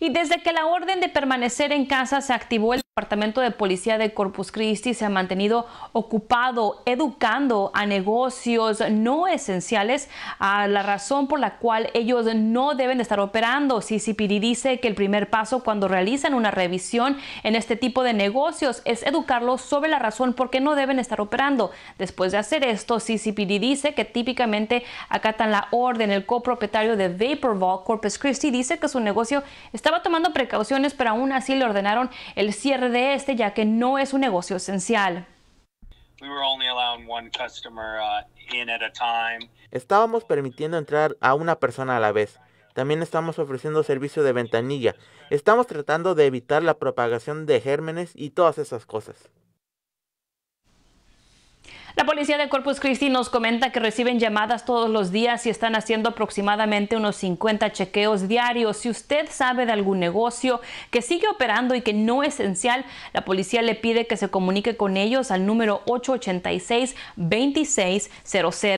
y desde que la orden de permanecer en casa se activó el Departamento de Policía de Corpus Christi se ha mantenido ocupado educando a negocios no esenciales a la razón por la cual ellos no deben de estar operando. CCPD dice que el primer paso cuando realizan una revisión en este tipo de negocios es educarlos sobre la razón por qué no deben estar operando. Después de hacer esto, CCPD dice que típicamente acatan la orden. El copropietario de Vault, Corpus Christi, dice que su negocio estaba tomando precauciones, pero aún así le ordenaron el cierre de este ya que no es un negocio esencial. Uh, Estábamos permitiendo entrar a una persona a la vez. También estamos ofreciendo servicio de ventanilla. Estamos tratando de evitar la propagación de gérmenes y todas esas cosas policía de Corpus Christi nos comenta que reciben llamadas todos los días y están haciendo aproximadamente unos 50 chequeos diarios. Si usted sabe de algún negocio que sigue operando y que no es esencial, la policía le pide que se comunique con ellos al número 886-2600.